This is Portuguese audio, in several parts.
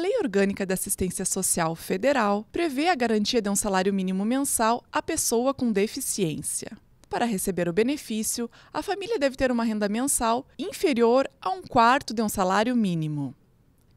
Lei Orgânica da Assistência Social Federal prevê a garantia de um salário mínimo mensal à pessoa com deficiência. Para receber o benefício, a família deve ter uma renda mensal inferior a um quarto de um salário mínimo.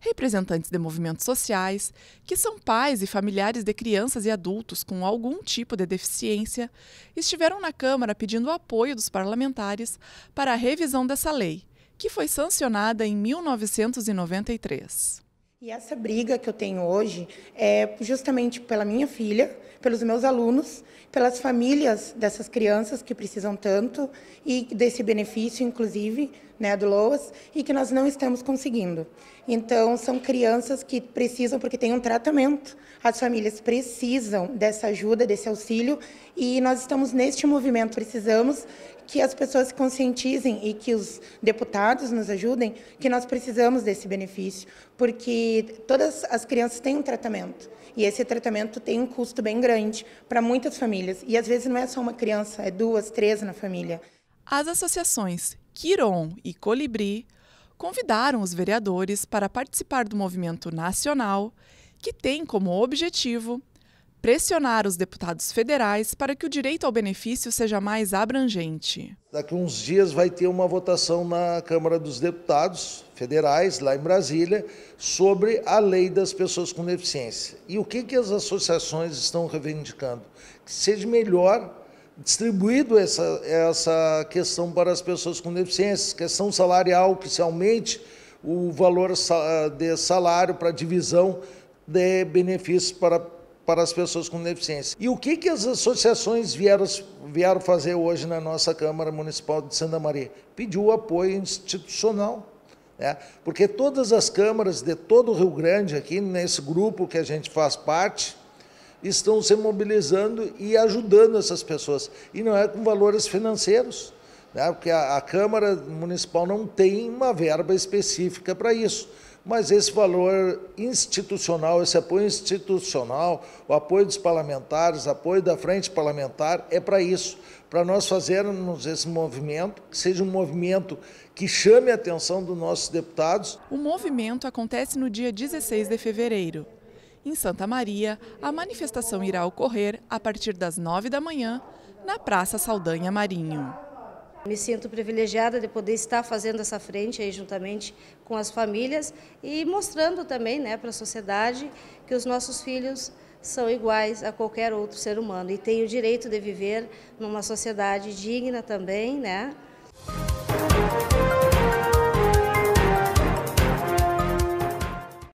Representantes de movimentos sociais, que são pais e familiares de crianças e adultos com algum tipo de deficiência, estiveram na Câmara pedindo o apoio dos parlamentares para a revisão dessa lei, que foi sancionada em 1993. E essa briga que eu tenho hoje é justamente pela minha filha, pelos meus alunos, pelas famílias dessas crianças que precisam tanto e desse benefício, inclusive, né, do LOAS, e que nós não estamos conseguindo. Então, são crianças que precisam, porque tem um tratamento. As famílias precisam dessa ajuda, desse auxílio, e nós estamos neste movimento, precisamos que as pessoas se conscientizem e que os deputados nos ajudem, que nós precisamos desse benefício, porque e todas as crianças têm um tratamento. E esse tratamento tem um custo bem grande para muitas famílias. E às vezes não é só uma criança, é duas, três na família. As associações Quiron e Colibri convidaram os vereadores para participar do movimento nacional que tem como objetivo pressionar os deputados federais para que o direito ao benefício seja mais abrangente. Daqui uns dias vai ter uma votação na Câmara dos Deputados Federais, lá em Brasília, sobre a lei das pessoas com deficiência. E o que, que as associações estão reivindicando? Que seja melhor distribuído essa, essa questão para as pessoas com deficiência, questão salarial, que se aumente o valor de salário para divisão de benefícios para para as pessoas com deficiência. E o que, que as associações vieram, vieram fazer hoje na nossa Câmara Municipal de Santa Maria? Pediu apoio institucional. Né? Porque todas as câmaras de todo o Rio Grande, aqui nesse grupo que a gente faz parte, estão se mobilizando e ajudando essas pessoas. E não é com valores financeiros, né? porque a, a Câmara Municipal não tem uma verba específica para isso mas esse valor institucional, esse apoio institucional, o apoio dos parlamentares, apoio da frente parlamentar, é para isso, para nós fazermos esse movimento, que seja um movimento que chame a atenção dos nossos deputados. O movimento acontece no dia 16 de fevereiro. Em Santa Maria, a manifestação irá ocorrer a partir das 9 da manhã, na Praça Saldanha Marinho. Me sinto privilegiada de poder estar fazendo essa frente aí juntamente com as famílias e mostrando também né, para a sociedade que os nossos filhos são iguais a qualquer outro ser humano e têm o direito de viver numa sociedade digna também, né?